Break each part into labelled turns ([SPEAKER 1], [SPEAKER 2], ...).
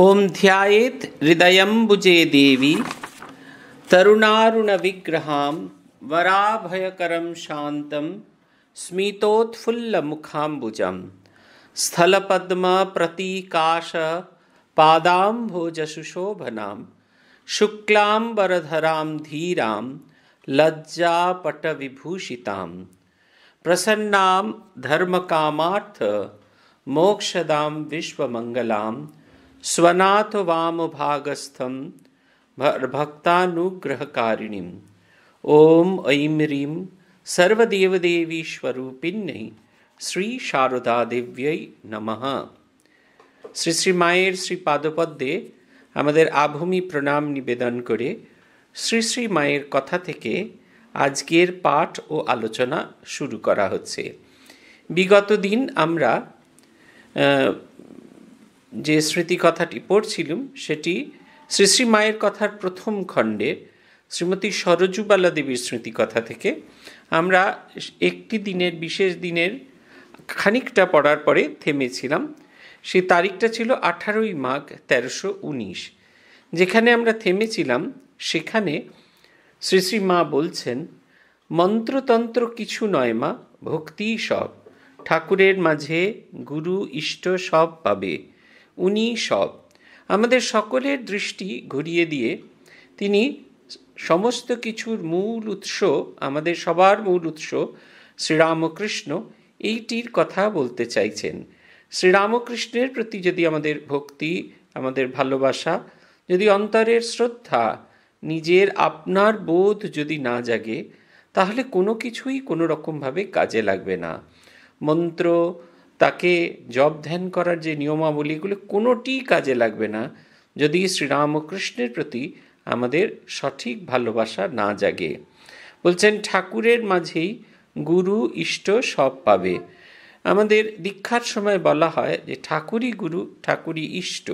[SPEAKER 1] ओम ध्यात हृदयंबुजे देवी तरुणारुण विग्रहां वराभयकरं शान्तं स्मितोत्फुल्लमुखाम्बुजं स्थलपद्मप्रतीकाशपादाम्भोजसुशोभनां शुक्लाम्बरधरां विभूषिता प्रसन्ना धर्म काम मोक्षदा विश्वमंगलां स्वनाथ वाम भागस्थम ওম ओम ऐं ह्रीं सर्वदेवदेवीस्वरूपिण्यै শ্রী শারদা দেব্যই নমঃ শ্রী শ্রী মায়ের শ্রী পাদপদ্মে আমাদের আভূমি প্রণাম নিবেদন করে শ্রী শ্রী মায়ের কথা থেকে আজকের পাঠ ও আলোচনা শুরু করা হচ্ছে বিগত দিন আমরা যে স্মৃতিকথাটি পড়ছিলুম সেটি শ্রী শ্রী মায়ের কথার প্রথম খণ্ডের শ্রীমতী সরজুবালা দেবীর স্মৃতিকথা থেকে আমরা একটি দিনের বিশেষ দিনের খানিকটা পড়ার পরে থেমেছিলাম সেই তারিখটা ছিল আঠারোই মাঘ তেরোশো উনিশ যেখানে আমরা থেমেছিলাম সেখানে শ্রী শ্রী মা বলছেন মন্ত্রতন্ত্র কিছু নয় মা ভক্তি সব ঠাকুরের মাঝে গুরু ইষ্ট সব পাবে উনি সব আমাদের সকলের দৃষ্টি ঘুরিয়ে দিয়ে তিনি সমস্ত কিছুর মূল উৎস আমাদের সবার মূল উৎস শ্রীরামকৃষ্ণ এইটির কথা বলতে চাইছেন শ্রীরামকৃষ্ণের প্রতি যদি আমাদের ভক্তি আমাদের ভালোবাসা যদি অন্তরের শ্রদ্ধা নিজের আপনার বোধ যদি না জাগে তাহলে কোনো কিছুই কোনো রকমভাবে কাজে লাগবে না মন্ত্র তাকে জব ধ্যান করার যে নিয়মাবলীগুলো কোনোটি কাজে লাগবে না যদি শ্রীরামকৃষ্ণের প্রতি আমাদের সঠিক ভালোবাসা না জাগে বলছেন ঠাকুরের মাঝেই গুরু ইষ্ট সব পাবে আমাদের দীক্ষার সময় বলা হয় যে ঠাকুরই গুরু ঠাকুরই ইষ্ট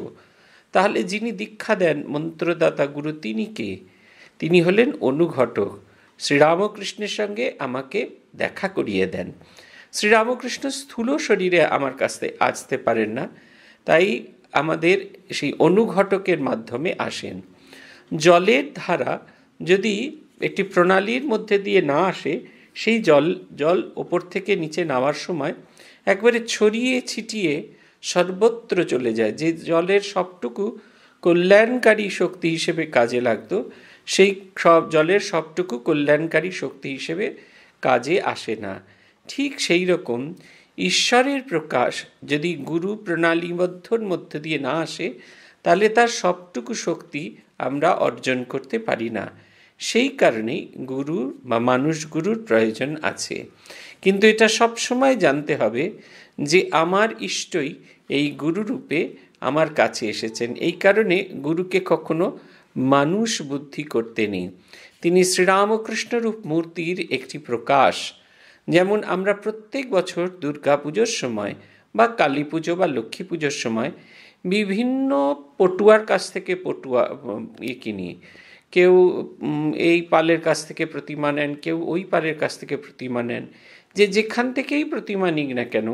[SPEAKER 1] তাহলে যিনি দীক্ষা দেন মন্ত্রদাতা গুরু তিনি কে তিনি হলেন অনুঘটক শ্রীরামকৃষ্ণের সঙ্গে আমাকে দেখা করিয়ে দেন শ্রীরামকৃষ্ণ স্থূল শরীরে আমার কাছে আসতে পারেন না তাই আমাদের সেই অনুঘটকের মাধ্যমে আসেন জলের ধারা যদি একটি প্রণালীর মধ্যে দিয়ে না আসে সেই জল জল ওপর থেকে নিচে নামার সময় একবারে ছড়িয়ে ছিটিয়ে সর্বত্র চলে যায় যে জলের সবটুকু কল্যাণকারী শক্তি হিসেবে কাজে লাগত সেই সব জলের সবটুকু কল্যাণকারী শক্তি হিসেবে কাজে আসে না ঠিক সেই রকম ঈশ্বরের প্রকাশ যদি গুরু প্রণালীবদ্ধর মধ্য দিয়ে না আসে তাহলে তার সবটুকু শক্তি আমরা অর্জন করতে পারি না সেই কারণেই গুরু বা মানুষ গুরুর প্রয়োজন আছে কিন্তু এটা সব সময় জানতে হবে যে আমার ইষ্টই এই গুরুরূপে আমার কাছে এসেছেন এই কারণে গুরুকে কখনো মানুষ বুদ্ধি করতে নেই তিনি শ্রীরামকৃষ্ণরূপ মূর্তির একটি প্রকাশ যেমন আমরা প্রত্যেক বছর দুর্গা পুজোর সময় বা কালী পুজো বা লক্ষ্মী পুজোর সময় বিভিন্ন পটুয়ার কাছ থেকে পটুয়া ইয়ে কিনি কেউ এই পালের কাছ থেকে প্রতিমা নেন কেউ ওই পালের কাছ থেকে প্রতিমা নেন যে যেখান থেকেই প্রতিমা নিক না কেন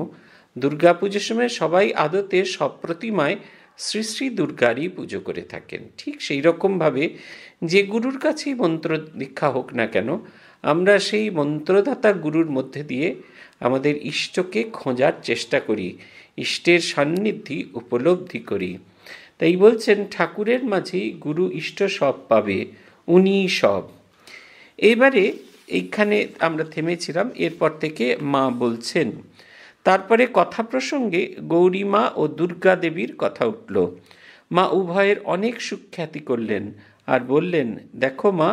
[SPEAKER 1] দুর্গা পুজোর সময় সবাই আদতে সব প্রতিমায় শ্রী শ্রী দুর্গারই পুজো করে থাকেন ঠিক সেই রকমভাবে যে গুরুর কাছেই মন্ত্র দীক্ষা হোক না কেন আমরা সেই মন্ত্রদাতা গুরুর মধ্যে দিয়ে আমাদের ইষ্টকে খোঁজার চেষ্টা করি ইষ্টের সান্নিধ্যি উপলব্ধি করি তাই বলছেন ঠাকুরের মাঝেই গুরু ইষ্ট সব পাবে উনি সব এবারে এইখানে আমরা থেমেছিলাম এরপর থেকে মা বলছেন তারপরে কথা প্রসঙ্গে গৌরীমা ও দুর্গা দেবীর কথা উঠল মা উভয়ের অনেক সুখ্যাতি করলেন আর বললেন দেখো মা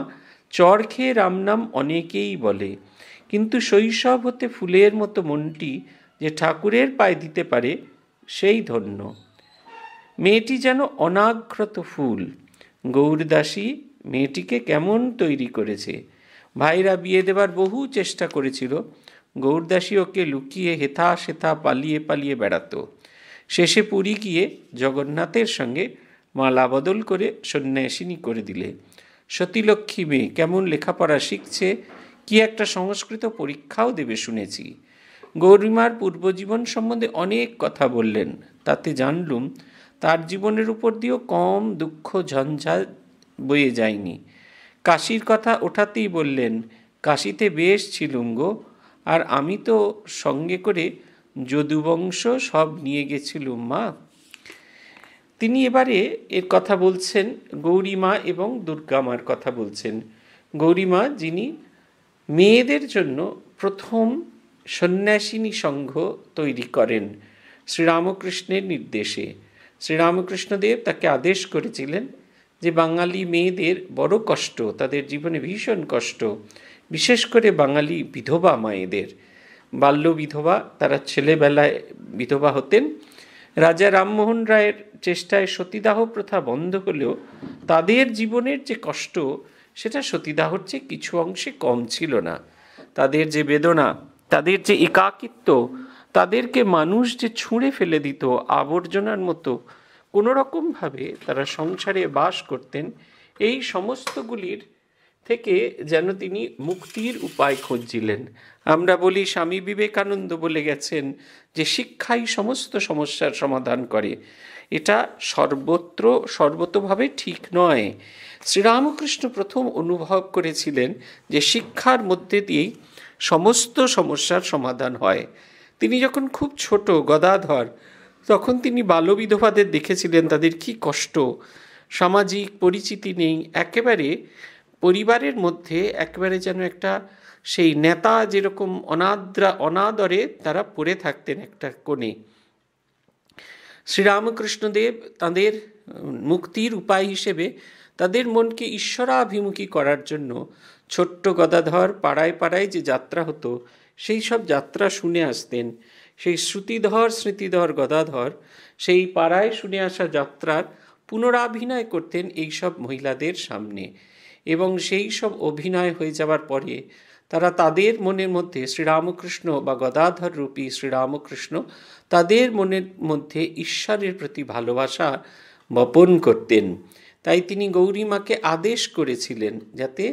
[SPEAKER 1] চর খেয়ে রামনাম অনেকেই বলে কিন্তু শৈশব হতে ফুলের মতো মনটি যে ঠাকুরের পায়ে দিতে পারে সেই ধন্য মেয়েটি যেন অনাগ্রত ফুল গৌরদাসী মেয়েটিকে কেমন তৈরি করেছে ভাইরা বিয়ে দেবার বহু চেষ্টা করেছিল গৌরদাসী ওকে লুকিয়ে হেথা সেথা পালিয়ে পালিয়ে বেড়াতো শেষে পুরী গিয়ে জগন্নাথের সঙ্গে মালা বদল করে সন্ন্যাসিনী করে দিলে সতীলক্ষ্মী মেয়ে কেমন লেখাপড়া শিখছে কি একটা সংস্কৃত পরীক্ষাও দেবে শুনেছি গৌরীমার পূর্বজীবন সম্বন্ধে অনেক কথা বললেন তাতে জানলুম তার জীবনের উপর দিয়েও কম দুঃখ ঝঞ্ঝা বয়ে যায়নি কাশির কথা ওঠাতেই বললেন কাশিতে বেশ ছিলুম গো আর আমি তো সঙ্গে করে যদুবংশ সব নিয়ে গেছিলুম মা তিনি এবারে এর কথা বলছেন গৌরীমা এবং দুর্গামার কথা বলছেন গৌরীমা যিনি মেয়েদের জন্য প্রথম সন্ন্যাসিনী সংঘ তৈরি করেন শ্রীরামকৃষ্ণের নির্দেশে শ্রীরামকৃষ্ণদেব তাকে আদেশ করেছিলেন যে বাঙালি মেয়েদের বড় কষ্ট তাদের জীবনে ভীষণ কষ্ট বিশেষ করে বাঙালি বিধবা মায়েদের বাল্য বিধবা তারা ছেলেবেলায় বিধবা হতেন রাজা রামমোহন রায়ের চেষ্টায় সতীদাহ প্রথা বন্ধ হলেও তাদের জীবনের যে কষ্ট সেটা সতীদাহর চেয়ে কিছু অংশে কম ছিল না তাদের যে বেদনা তাদের যে একাকিত্ব তাদেরকে মানুষ যে ছুঁড়ে ফেলে দিত আবর্জনার মতো কোনো রকমভাবে তারা সংসারে বাস করতেন এই সমস্তগুলির থেকে যেন তিনি মুক্তির উপায় খুঁজছিলেন আমরা বলি স্বামী বিবেকানন্দ বলে গেছেন যে শিক্ষাই সমস্ত সমস্যার সমাধান করে এটা সর্বত্র সর্বতভাবে ঠিক নয় শ্রীরামকৃষ্ণ প্রথম অনুভব করেছিলেন যে শিক্ষার মধ্যে দিয়েই সমস্ত সমস্যার সমাধান হয় তিনি যখন খুব ছোট গদাধর তখন তিনি বালবিধবাদের দেখেছিলেন তাদের কি কষ্ট সামাজিক পরিচিতি নেই একেবারে পরিবারের মধ্যে একবারে যেন একটা সেই নেতা যেরকম অনাদ্রা অনাদরে তারা পড়ে থাকতেন একটা কোণে শ্রীরামকৃষ্ণদেব তাদের মুক্তির উপায় হিসেবে তাদের মনকে ঈশ্বরাভিমুখী করার জন্য ছোট্ট গদাধর পাড়ায় পাড়ায় যে যাত্রা হতো সেই সব যাত্রা শুনে আসতেন সেই শ্রুতিধর স্মৃতিধর গদাধর সেই পাড়ায় শুনে আসা যাত্রার পুনরাভিনয় করতেন এইসব মহিলাদের সামনে এবং সেই সব অভিনয় হয়ে যাওয়ার পরে তারা তাদের মনের মধ্যে শ্রীরামকৃষ্ণ বা গদাধর রূপী শ্রীরামকৃষ্ণ তাদের মনের মধ্যে ঈশ্বরের প্রতি ভালোবাসা বপন করতেন তাই তিনি গৌরীমাকে আদেশ করেছিলেন যাতে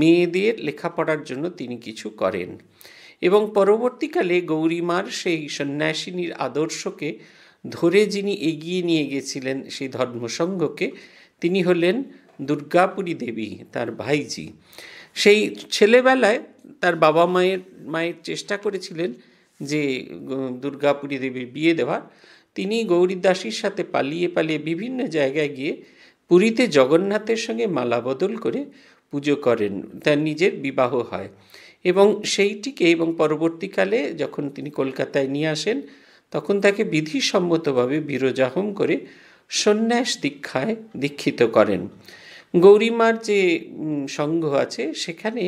[SPEAKER 1] মেয়েদের লেখাপড়ার জন্য তিনি কিছু করেন এবং পরবর্তীকালে গৌরীমার সেই সন্ন্যাসিনীর আদর্শকে ধরে যিনি এগিয়ে নিয়ে গেছিলেন সেই ধর্মসংঘকে তিনি হলেন দুর্গাপুরী দেবী তার ভাইজি সেই ছেলেবেলায় তার বাবা মায়ের মায়ের চেষ্টা করেছিলেন যে দুর্গাপুরী দেবীর বিয়ে দেওয়ার তিনি গৌরীদাসীর সাথে পালিয়ে পালিয়ে বিভিন্ন জায়গায় গিয়ে পুরীতে জগন্নাথের সঙ্গে মালা বদল করে পুজো করেন তার নিজের বিবাহ হয় এবং সেইটিকে এবং পরবর্তীকালে যখন তিনি কলকাতায় নিয়ে আসেন তখন তাকে বিধিসম্মতভাবে বিরজাহম করে সন্ন্যাস দীক্ষায় দীক্ষিত করেন গৌরীমার যে সংঘ আছে সেখানে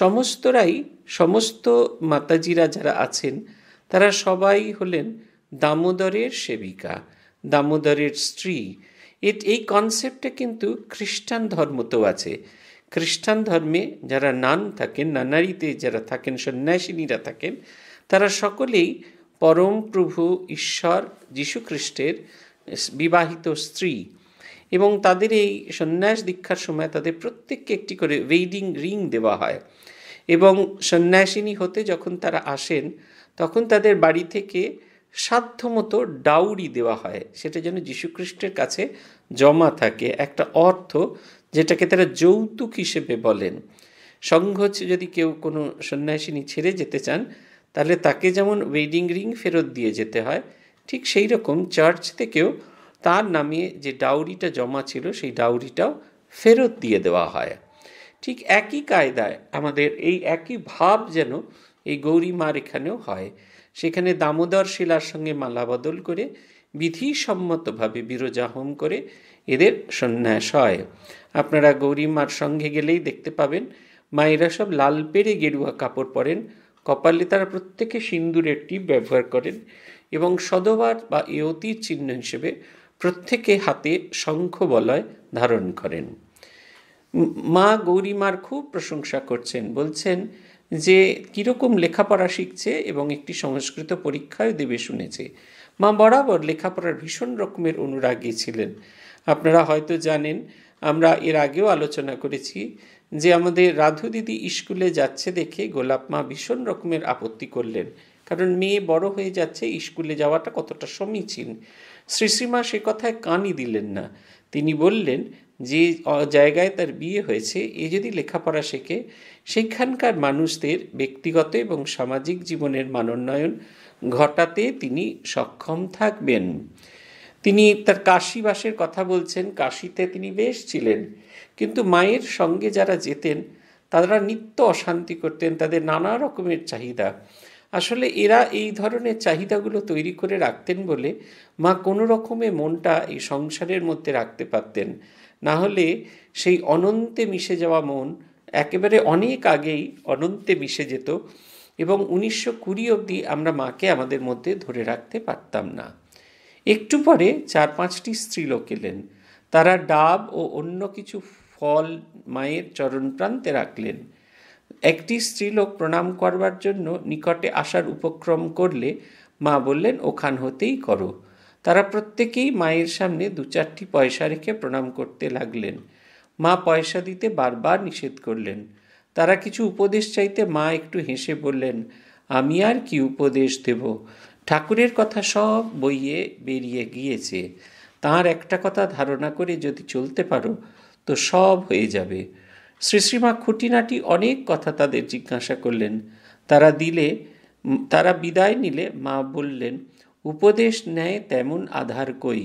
[SPEAKER 1] সমস্তরাই সমস্ত মাতাজিরা যারা আছেন তারা সবাই হলেন দামোদরের সেবিকা দামোদরের স্ত্রী এই কনসেপ্টটা কিন্তু খ্রিস্টান ধর্মতেও আছে খ্রিস্টান ধর্মে যারা নান থাকেন নানারিতে যারা থাকেন সন্ন্যাসিনীরা থাকেন তারা সকলেই পরম প্রভু ঈশ্বর যীশুখ্রিস্টের বিবাহিত স্ত্রী এবং তাদের এই সন্ন্যাস দীক্ষার সময় তাদের প্রত্যেককে একটি করে ওয়েডিং রিং দেওয়া হয় এবং সন্ন্যাসিনী হতে যখন তারা আসেন তখন তাদের বাড়ি থেকে সাধ্যমতো ডাউরি দেওয়া হয় সেটা যেন যীশুখ্রিস্টের কাছে জমা থাকে একটা অর্থ যেটাকে তারা যৌতুক হিসেবে বলেন সংঘ যদি কেউ কোনো সন্ন্যাসিনী ছেড়ে যেতে চান তাহলে তাকে যেমন ওয়েডিং রিং ফেরত দিয়ে যেতে হয় ঠিক সেই রকম চার্চ থেকেও তার নামে যে ডাউরিটা জমা ছিল সেই ডাউরিটাও ফেরত দিয়ে দেওয়া হয় ঠিক একই কায়দায় আমাদের এই একই ভাব যেন এই গৌরী মার এখানেও হয় সেখানে দামোদর শিলার সঙ্গে মালাবদল করে বিধিসম্মতভাবে বিরোজা হোম করে এদের সন্ন্যাস হয় আপনারা গৌরী মার সঙ্গে গেলেই দেখতে পাবেন মায়েরা সব লাল পেরে গেরুয়া কাপড় পরেন কপালে তারা প্রত্যেকে সিন্দুরের টিপ ব্যবহার করেন এবং সদবার বা অতি চিহ্ন হিসেবে প্রত্যেকে হাতে শঙ্খ বলয় ধারণ করেন মা গৌরীমার খুব প্রশংসা করছেন বলছেন যে কীরকম লেখাপড়া শিখছে এবং একটি সংস্কৃত পরীক্ষায় দেবে শুনেছে মা বরাবর লেখাপড়ার ভীষণ রকমের অনুরাগী ছিলেন আপনারা হয়তো জানেন আমরা এর আগেও আলোচনা করেছি যে আমাদের রাধু দিদি স্কুলে যাচ্ছে দেখে গোলাপ মা ভীষণ রকমের আপত্তি করলেন কারণ মেয়ে বড় হয়ে যাচ্ছে স্কুলে যাওয়াটা কতটা সমীচীন শ্রীশ্রীমা সে কথায় কানই দিলেন না তিনি বললেন যে জায়গায় তার বিয়ে হয়েছে এ যদি লেখাপড়া শেখে সেখানকার মানুষদের ব্যক্তিগত এবং সামাজিক জীবনের মানোন্নয়ন ঘটাতে তিনি সক্ষম থাকবেন তিনি তার কাশিবাসের কথা বলছেন কাশিতে তিনি বেশ ছিলেন কিন্তু মায়ের সঙ্গে যারা যেতেন তারা নিত্য অশান্তি করতেন তাদের নানা রকমের চাহিদা আসলে এরা এই ধরনের চাহিদাগুলো তৈরি করে রাখতেন বলে মা কোনো রকমে মনটা এই সংসারের মধ্যে রাখতে পারতেন না হলে সেই অনন্তে মিশে যাওয়া মন একেবারে অনেক আগেই অনন্তে মিশে যেত এবং উনিশশো কুড়ি অবধি আমরা মাকে আমাদের মধ্যে ধরে রাখতে পারতাম না একটু পরে চার পাঁচটি স্ত্রীলোক এলেন তারা ডাব ও অন্য কিছু ফল মায়ের চরণ প্রান্তে রাখলেন একটি স্ত্রীলোক প্রণাম করবার জন্য নিকটে আসার উপক্রম করলে মা বললেন ওখান হতেই করো তারা প্রত্যেকেই মায়ের সামনে দু চারটি পয়সা রেখে প্রণাম করতে লাগলেন মা পয়সা দিতে বারবার নিষেধ করলেন তারা কিছু উপদেশ চাইতে মা একটু হেসে বললেন আমি আর কি উপদেশ দেব ঠাকুরের কথা সব বইয়ে বেরিয়ে গিয়েছে তার একটা কথা ধারণা করে যদি চলতে পারো তো সব হয়ে যাবে শ্রীশ্রীমা খুঁটিনাটি অনেক কথা তাদের জিজ্ঞাসা করলেন তারা দিলে তারা বিদায় নিলে মা বললেন উপদেশ নেয় তেমন আধার কই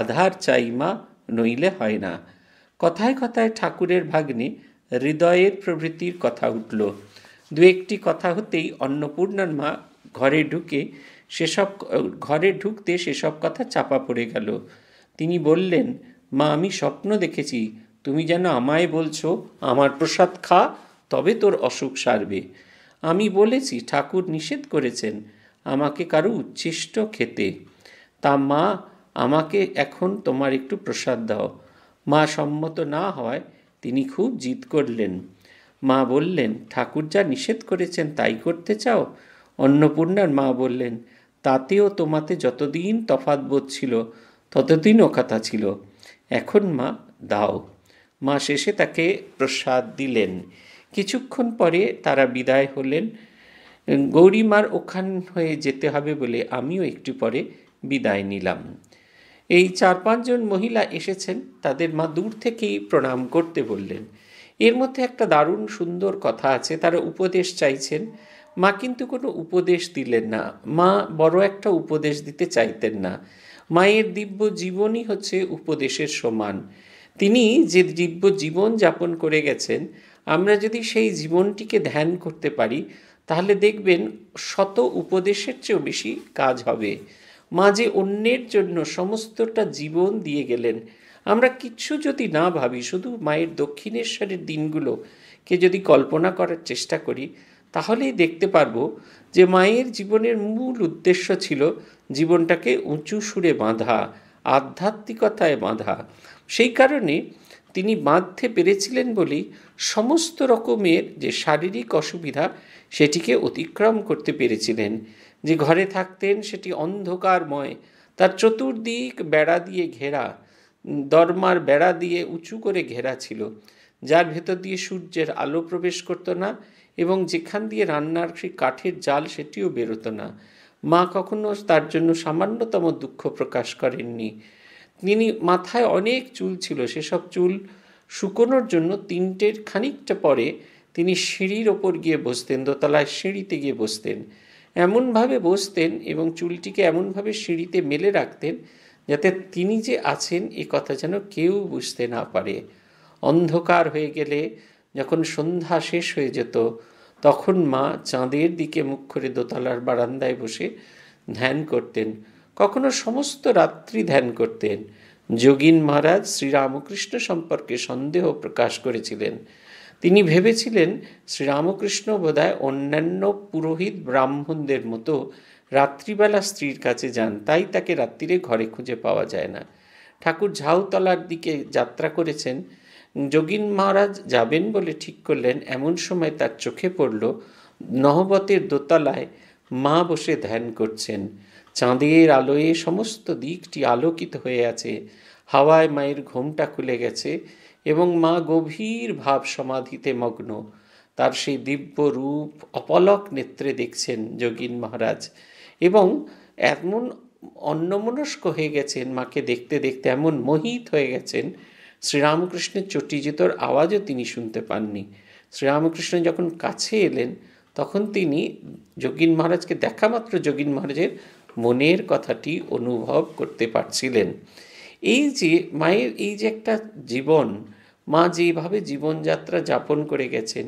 [SPEAKER 1] আধার চাই মা নইলে হয় না কথায় কথায় ঠাকুরের ভাগ্নে হৃদয়ের প্রভৃতির কথা উঠল দু একটি কথা হতেই অন্নপূর্ণার মা ঘরে ঢুকে সেসব ঘরে ঢুকতে সেসব কথা চাপা পড়ে গেল তিনি বললেন মা আমি স্বপ্ন দেখেছি তুমি যেন আমায় বলছো আমার প্রসাদ খা তবে তোর অসুখ সারবে আমি বলেছি ঠাকুর নিষেধ করেছেন আমাকে কারো উচ্ছিষ্ট খেতে তা মা আমাকে এখন তোমার একটু প্রসাদ দাও মা সম্মত না হয় তিনি খুব জিদ করলেন মা বললেন ঠাকুর যা নিষেধ করেছেন তাই করতে চাও অন্নপূর্ণার মা বললেন তাতেও তোমাতে যতদিন তফাৎ বোধ ছিল ততদিন কথা ছিল এখন মা দাও মা শেষে তাকে প্রসাদ দিলেন কিছুক্ষণ পরে তারা বিদায় হলেন গৌরীমার ওখান হয়ে যেতে হবে বলে আমিও একটু পরে বিদায় নিলাম এই চার পাঁচজন মহিলা এসেছেন তাদের মা দূর থেকেই প্রণাম করতে বললেন এর মধ্যে একটা দারুণ সুন্দর কথা আছে তারা উপদেশ চাইছেন মা কিন্তু কোনো উপদেশ দিলেন না মা বড় একটা উপদেশ দিতে চাইতেন না মায়ের দিব্য জীবনই হচ্ছে উপদেশের সমান তিনি যে দিব্য জীবন যাপন করে গেছেন আমরা যদি সেই জীবনটিকে ধ্যান করতে পারি তাহলে দেখবেন শত উপদেশের চেয়েও বেশি কাজ হবে মা যে অন্যের জন্য সমস্তটা জীবন দিয়ে গেলেন আমরা কিচ্ছু যদি না ভাবি শুধু মায়ের দক্ষিণেশ্বরের দিনগুলোকে যদি কল্পনা করার চেষ্টা করি তাহলেই দেখতে পারবো যে মায়ের জীবনের মূল উদ্দেশ্য ছিল জীবনটাকে উঁচু সুরে বাঁধা আধ্যাত্মিকতায় বাঁধা সেই কারণে তিনি বাঁধতে পেরেছিলেন বলেই সমস্ত রকমের যে শারীরিক অসুবিধা সেটিকে অতিক্রম করতে পেরেছিলেন যে ঘরে থাকতেন সেটি অন্ধকারময় তার চতুর্দিক বেড়া দিয়ে ঘেরা দরমার বেড়া দিয়ে উঁচু করে ঘেরা ছিল যার ভেতর দিয়ে সূর্যের আলো প্রবেশ করতো না এবং যেখান দিয়ে রান্নার সেই কাঠের জাল সেটিও বেরোতো না মা কখনো তার জন্য সামান্যতম দুঃখ প্রকাশ করেননি তিনি মাথায় অনেক চুল ছিল সেসব চুল শুকোনোর জন্য তিনটের খানিকটা পরে তিনি সিঁড়ির ওপর গিয়ে বসতেন দোতলায় সিঁড়িতে গিয়ে বসতেন এমনভাবে বসতেন এবং চুলটিকে এমনভাবে সিঁড়িতে মেলে রাখতেন যাতে তিনি যে আছেন এ কথা যেন কেউ বুঝতে না পারে অন্ধকার হয়ে গেলে যখন সন্ধ্যা শেষ হয়ে যেত তখন মা চাঁদের দিকে মুখ করে দোতলার বারান্দায় বসে ধ্যান করতেন কখনো সমস্ত রাত্রি ধ্যান করতেন যোগীন মহারাজ শ্রীরামকৃষ্ণ সম্পর্কে সন্দেহ প্রকাশ করেছিলেন তিনি ভেবেছিলেন শ্রীরামকৃষ্ণ বোধহয় অন্যান্য পুরোহিত ব্রাহ্মণদের মতো রাত্রিবেলা স্ত্রীর কাছে যান তাই তাকে রাত্রিরে ঘরে খুঁজে পাওয়া যায় না ঠাকুর ঝাউতলার দিকে যাত্রা করেছেন যোগীন মহারাজ যাবেন বলে ঠিক করলেন এমন সময় তার চোখে পড়ল নহবতের দোতলায় মা বসে ধ্যান করছেন চাঁদের আলোয় সমস্ত দিকটি আলোকিত হয়ে আছে হাওয়ায় মায়ের ঘোমটা খুলে গেছে এবং মা গভীর ভাব সমাধিতে মগ্ন তার সেই দিব্য রূপ অপলক নেত্রে দেখছেন যোগীন মহারাজ এবং এমন অন্যমনস্ক হয়ে গেছেন মাকে দেখতে দেখতে এমন মোহিত হয়ে গেছেন শ্রীরামকৃষ্ণের চটিজিতর আওয়াজও তিনি শুনতে পাননি শ্রীরামকৃষ্ণ যখন কাছে এলেন তখন তিনি যোগীন মহারাজকে দেখা মাত্র যোগীন মহারাজের মনের কথাটি অনুভব করতে পারছিলেন এই যে মায়ের এই যে একটা জীবন মা যেভাবে জীবনযাত্রা যাপন করে গেছেন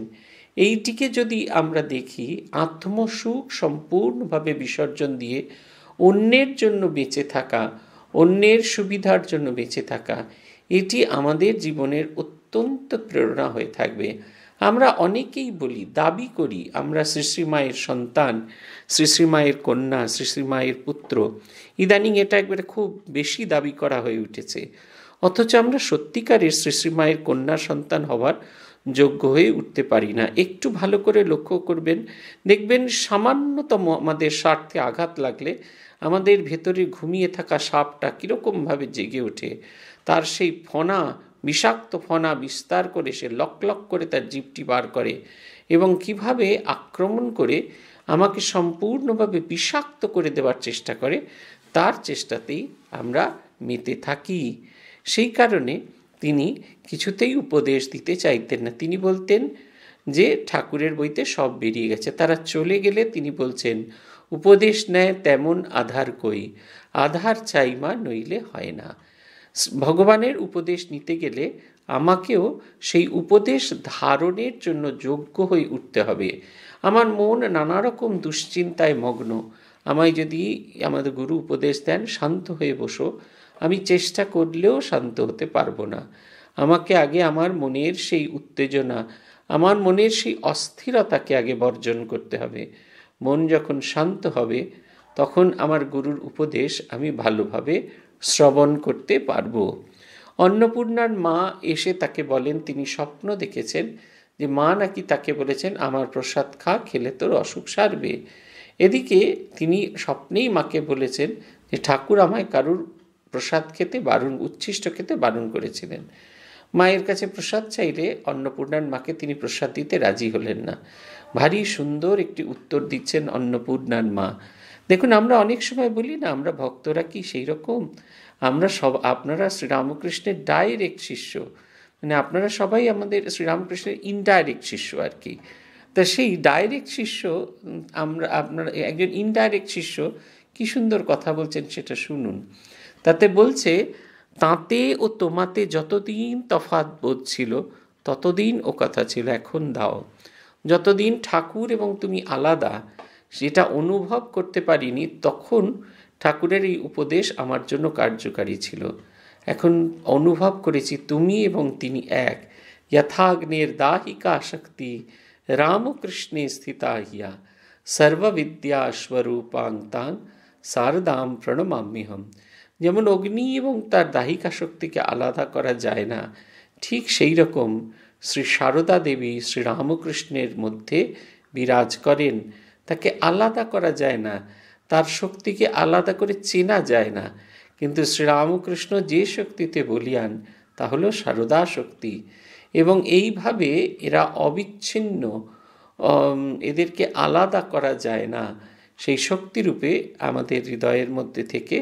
[SPEAKER 1] এইটিকে যদি আমরা দেখি আত্মসুখ সম্পূর্ণভাবে বিসর্জন দিয়ে অন্যের জন্য বেঁচে থাকা অন্যের সুবিধার জন্য বেঁচে থাকা এটি আমাদের জীবনের অত্যন্ত প্রেরণা হয়ে থাকবে আমরা অনেকেই বলি দাবি করি আমরা শ্রী শ্রীমায়ের সন্তান শ্রী শ্রীমায়ের কন্যা শ্রী শ্রীমায়ের পুত্র ইদানিং এটা একবারে খুব বেশি দাবি করা হয়ে উঠেছে অথচ আমরা সত্যিকারের শ্রীমায়ের কন্যা সন্তান হওয়ার যোগ্য হয়ে উঠতে পারি না একটু ভালো করে লক্ষ্য করবেন দেখবেন সামান্যতম আমাদের স্বার্থে আঘাত লাগলে আমাদের ভেতরে ঘুমিয়ে থাকা সাপটা কীরকমভাবে জেগে ওঠে তার সেই ফনা বিষাক্ত ফনা বিস্তার করে সে লকলক করে তার জীবটি বার করে এবং কিভাবে আক্রমণ করে আমাকে সম্পূর্ণভাবে বিষাক্ত করে দেওয়ার চেষ্টা করে তার চেষ্টাতেই আমরা মেতে থাকি সেই কারণে তিনি কিছুতেই উপদেশ দিতে চাইতেন না তিনি বলতেন যে ঠাকুরের বইতে সব বেরিয়ে গেছে তারা চলে গেলে তিনি বলছেন উপদেশ নেয় তেমন আধার কই আধার চাইমা নইলে হয় না ভগবানের উপদেশ নিতে গেলে আমাকেও সেই উপদেশ ধারণের জন্য যোগ্য হয়ে উঠতে হবে আমার মন নানা রকম দুশ্চিন্তায় মগ্ন আমায় যদি আমাদের গুরু উপদেশ দেন শান্ত হয়ে বসো আমি চেষ্টা করলেও শান্ত হতে পারবো না আমাকে আগে আমার মনের সেই উত্তেজনা আমার মনের সেই অস্থিরতাকে আগে বর্জন করতে হবে মন যখন শান্ত হবে তখন আমার গুরুর উপদেশ আমি ভালোভাবে শ্রবণ করতে পারব অন্নপূর্ণার মা এসে তাকে বলেন তিনি স্বপ্ন দেখেছেন যে মা নাকি তাকে বলেছেন আমার প্রসাদ খা খেলে তোর অসুখ সারবে এদিকে তিনি স্বপ্নেই মাকে বলেছেন যে ঠাকুর আমায় কারুর প্রসাদ খেতে বারণ উচ্ছিষ্ট খেতে বারণ করেছিলেন মায়ের কাছে প্রসাদ চাইলে অন্নপূর্ণার মাকে তিনি প্রসাদ দিতে রাজি হলেন না ভারী সুন্দর একটি উত্তর দিচ্ছেন অন্নপূর্ণার মা দেখুন আমরা অনেক সময় বলি না আমরা ভক্তরা কি সেই রকম আমরা সব আপনারা শ্রীরামকৃষ্ণের ডাইরেক্ট শিষ্য মানে আপনারা সবাই আমাদের শ্রীরামকৃষ্ণের ইনডাইরেক্ট শিষ্য আর কি তা সেই ডাইরেক্ট শিষ্য আমরা আপনারা একজন ইনডাইরেক্ট শিষ্য কি সুন্দর কথা বলছেন সেটা শুনুন তাতে বলছে তাঁতে ও তোমাতে যতদিন তফাত বোধ ছিল ততদিন ও কথা ছিল এখন দাও যতদিন ঠাকুর এবং তুমি আলাদা সেটা অনুভব করতে পারিনি তখন ঠাকুরের এই উপদেশ আমার জন্য কার্যকারী ছিল এখন অনুভব করেছি তুমি এবং তিনি এক যথাগ্নের দাহিকা শক্তি রামকৃষ্ণে স্থিতা হিয়া সর্ববিদ্যাস্বরূপাঙ্গতাং সারদাম প্রণমাম্যহম যেমন অগ্নি এবং তার দাহিকা শক্তিকে আলাদা করা যায় না ঠিক সেই রকম শ্রী সারদা দেবী শ্রীরামকৃষ্ণের মধ্যে বিরাজ করেন তাকে আলাদা করা যায় না তার শক্তিকে আলাদা করে চেনা যায় না কিন্তু শ্রীরামকৃষ্ণ যে শক্তিতে বলিয়ান তা হলো সারদা শক্তি এবং এইভাবে এরা অবিচ্ছিন্ন এদেরকে আলাদা করা যায় না সেই শক্তিরূপে আমাদের হৃদয়ের মধ্যে থেকে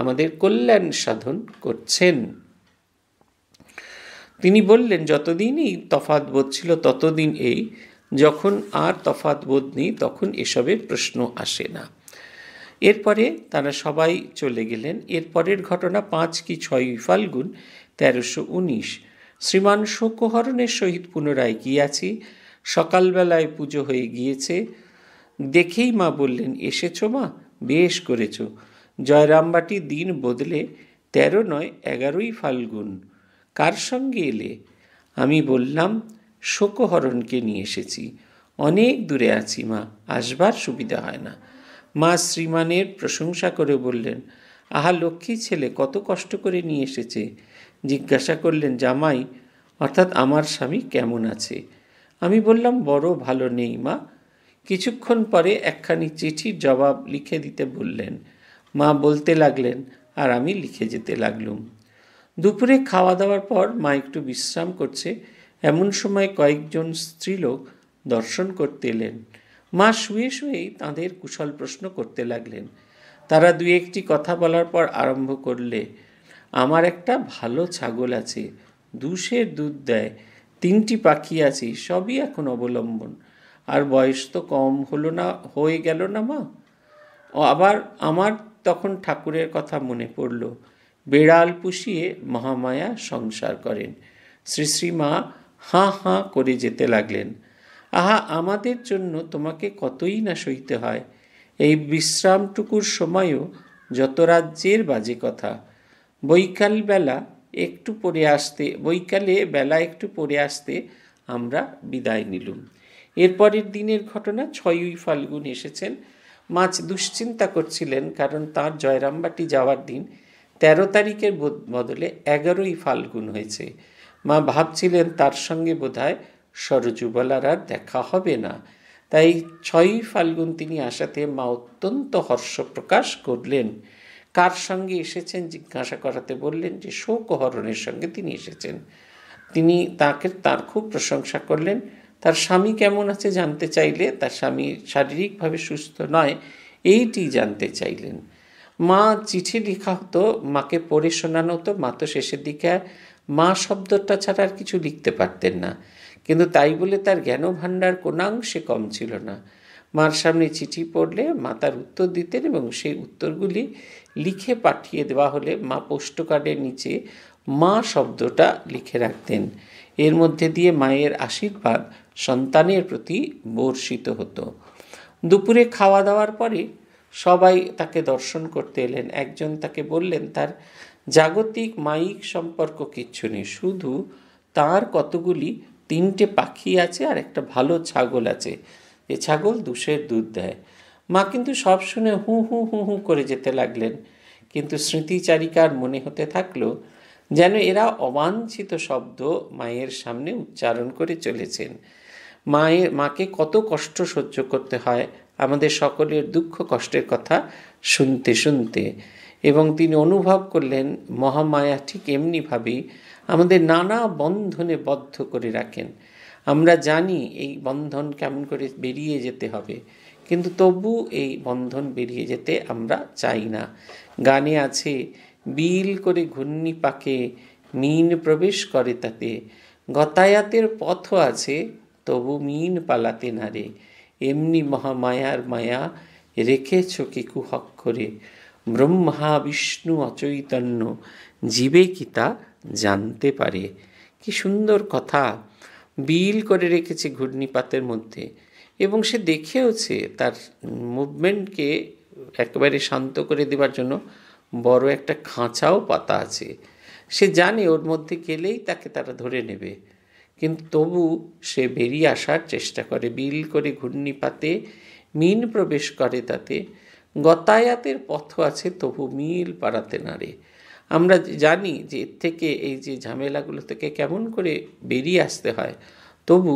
[SPEAKER 1] আমাদের কল্যাণ সাধন করছেন তিনি বললেন যতদিনই তফাত বোধ ছিল ততদিন এই যখন আর তফাত বোধ নেই তখন এসবের প্রশ্ন আসে না এরপরে তারা সবাই চলে গেলেন এরপরের ঘটনা পাঁচ কি ছয়ই ফাল্গুন তেরোশো উনিশ শ্রীমান শোকহরণের সহিত পুনরায় গিয়াছি সকালবেলায় পুজো হয়ে গিয়েছে দেখেই মা বললেন এসেছ মা বেশ করেছ জয়রামবাটি দিন বদলে তেরো নয় এগারোই ফাল্গুন কার সঙ্গে এলে আমি বললাম শোকহরণকে নিয়ে এসেছি অনেক দূরে আছি মা আসবার সুবিধা হয় না মা শ্রীমানের প্রশংসা করে বললেন আহা লক্ষ্মী ছেলে কত কষ্ট করে নিয়ে এসেছে জিজ্ঞাসা করলেন জামাই অর্থাৎ আমার স্বামী কেমন আছে আমি বললাম বড় ভালো নেই মা কিছুক্ষণ পরে একখানি চিঠির জবাব লিখে দিতে বললেন মা বলতে লাগলেন আর আমি লিখে যেতে লাগলুম দুপুরে খাওয়া দাওয়ার পর মা একটু বিশ্রাম করছে এমন সময় কয়েকজন স্ত্রীলোক দর্শন করতে এলেন মা শুয়ে শুয়েই তাঁদের কুশল প্রশ্ন করতে লাগলেন তারা দু একটি কথা বলার পর আরম্ভ করলে আমার একটা ভালো ছাগল আছে দুশের দুধ দেয় তিনটি পাখি আছে সবই এখন অবলম্বন আর বয়স তো কম হলো না হয়ে গেল না মা আবার আমার তখন ঠাকুরের কথা মনে পড়ল বেড়াল পুষিয়ে মহামায়া সংসার করেন শ্রী শ্রী মা হাঁ হাঁ করে যেতে লাগলেন আহা আমাদের জন্য তোমাকে কতই না সইতে হয় এই বিশ্রামটুকুর সময়ও যত রাজ্যের বাজে কথা বৈকালবেলা একটু পরে আসতে বৈকালে বেলা একটু পরে আসতে আমরা বিদায় নিলুম এরপরের দিনের ঘটনা ছয়ই ফাল্গুন এসেছেন মাছ দুশ্চিন্তা করছিলেন কারণ তার জয়রামবাটি যাওয়ার দিন তেরো তারিখের বদলে এগারোই ফাল্গুন হয়েছে মা ভাবছিলেন তার সঙ্গে বোধহয় সরজুবলার আর দেখা হবে না তাই ছয়ই ফাল্গুন তিনি আসাতে মা অত্যন্ত হর্ষ প্রকাশ করলেন কার সঙ্গে এসেছেন জিজ্ঞাসা করাতে বললেন যে শোকহরণের সঙ্গে তিনি এসেছেন তিনি তাকে তার খুব প্রশংসা করলেন তার স্বামী কেমন আছে জানতে চাইলে তার স্বামী শারীরিকভাবে সুস্থ নয় এইটি জানতে চাইলেন মা চিঠি লেখা হতো মাকে পড়ে শোনানো হতো মা তো শেষের দিকে মা শব্দটা ছাড়া আর কিছু লিখতে পারতেন না কিন্তু তাই বলে তার জ্ঞান ভাণ্ডার কোনাংশে কম ছিল না মার সামনে চিঠি পড়লে মা তার উত্তর দিতেন এবং সেই উত্তরগুলি লিখে পাঠিয়ে দেওয়া হলে মা পোস্ট কার্ডের নিচে মা শব্দটা লিখে রাখতেন এর মধ্যে দিয়ে মায়ের আশীর্বাদ সন্তানের প্রতি বর্ষিত হতো দুপুরে খাওয়া দাওয়ার পরে সবাই তাকে দর্শন করতে এলেন একজন তাকে বললেন তার জাগতিক মাইক সম্পর্ক কিচ্ছু নেই শুধু তার কতগুলি তিনটে পাখি আছে আর একটা ভালো ছাগল আছে এ ছাগল দুশের দুধ দেয় মা কিন্তু সব শুনে হু হু হু হু করে যেতে লাগলেন কিন্তু স্মৃতিচারিকার মনে হতে থাকলো যেন এরা অবাঞ্ছিত শব্দ মায়ের সামনে উচ্চারণ করে চলেছেন মায়ের মাকে কত কষ্ট সহ্য করতে হয় আমাদের সকলের দুঃখ কষ্টের কথা শুনতে শুনতে এবং তিনি অনুভব করলেন মহামায়া ঠিক এমনিভাবেই আমাদের নানা বন্ধনে বদ্ধ করে রাখেন আমরা জানি এই বন্ধন কেমন করে বেরিয়ে যেতে হবে কিন্তু তবু এই বন্ধন বেরিয়ে যেতে আমরা চাই না গানে আছে বিল করে ঘূর্ণি পাকে মিন প্রবেশ করে তাতে গতায়াতের পথও আছে তবু মিন পালাতে নারে এমনি মহামায়ার মায়া রেখেছ কি কুহক করে ব্রহ্মা বিষ্ণু অচৈতন্য জীবে কি তা জানতে পারে কি সুন্দর কথা বিল করে রেখেছে ঘূর্ণিপাতের মধ্যে এবং সে দেখেওছে তার মুভমেন্টকে একেবারে শান্ত করে দেবার জন্য বড় একটা খাঁচাও পাতা আছে সে জানে ওর মধ্যে গেলেই তাকে তারা ধরে নেবে কিন্তু তবু সে বেরিয়ে আসার চেষ্টা করে বিল করে ঘূর্ণিপাতে মিন প্রবেশ করে তাতে গতায়াতের পথ আছে তবু মিল পাড়াতে নাড়ে আমরা জানি যে এর থেকে এই যে ঝামেলাগুলো থেকে কেমন করে বেরিয়ে আসতে হয় তবু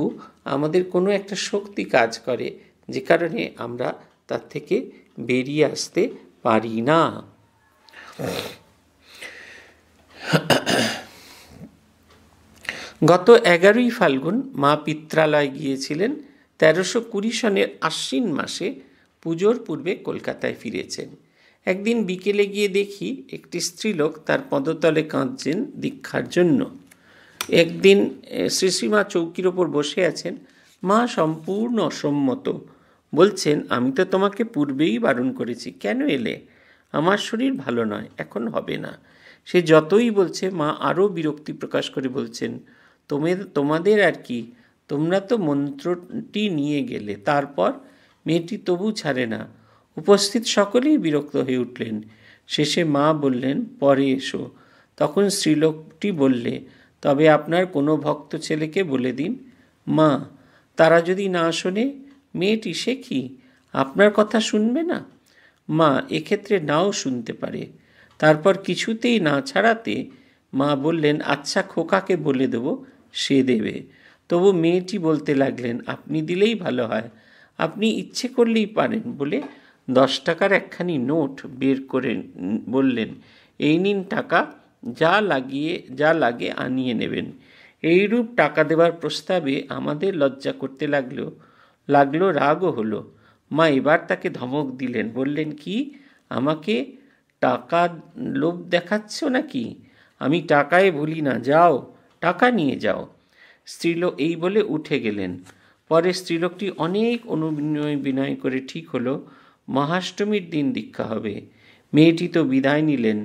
[SPEAKER 1] আমাদের কোনো একটা শক্তি কাজ করে যে কারণে আমরা তার থেকে বেরিয়ে আসতে পারি না গত এগারোই ফাল্গুন মা পিত্রালয় গিয়েছিলেন তেরোশো কুড়ি সনের আশ্বিন মাসে পুজোর পূর্বে কলকাতায় ফিরেছেন একদিন বিকেলে গিয়ে দেখি একটি স্ত্রীলোক তার পদতলে কাঁদছেন দীক্ষার জন্য একদিন শ্রীশ্রীমা চৌকির ওপর বসে আছেন মা সম্পূর্ণ অসম্মত বলছেন আমি তো তোমাকে পূর্বেই বারণ করেছি কেন এলে আমার শরীর ভালো নয় এখন হবে না সে যতই বলছে মা আরও বিরক্তি প্রকাশ করে বলছেন তোমে তোমাদের আর কি তোমরা তো মন্ত্রটি নিয়ে গেলে তারপর মেয়েটি তবু ছাড়ে না উপস্থিত সকলেই বিরক্ত হয়ে উঠলেন শেষে মা বললেন পরে এসো তখন স্ত্রীলোকটি বললে তবে আপনার কোনো ভক্ত ছেলেকে বলে দিন মা তারা যদি না শোনে মেয়েটি সে কি আপনার কথা শুনবে না মা এক্ষেত্রে নাও শুনতে পারে তারপর কিছুতেই না ছাড়াতে মা বললেন আচ্ছা খোকাকে বলে দেব সে দেবে তবু মেয়েটি বলতে লাগলেন আপনি দিলেই ভালো হয় আপনি ইচ্ছে করলেই পারেন বলে দশ টাকার একখানি নোট বের করে বললেন এই নিন টাকা যা লাগিয়ে যা লাগে আনিয়ে নেবেন এইরূপ টাকা দেবার প্রস্তাবে আমাদের লজ্জা করতে লাগলো লাগলো রাগও হলো মা এবার তাকে ধমক দিলেন বললেন কি আমাকে টাকা লোভ দেখাচ্ছ নাকি আমি টাকায় ভুলি না যাও টাকা নিয়ে যাও স্ত্রীলো এই বলে উঠে গেলেন পরে স্ত্রীলোকটি অনেক অনুবিনয় বিনয় করে ঠিক হল মহাষ্টমীর দিন দীক্ষা হবে মেয়েটি তো বিদায় নিলেন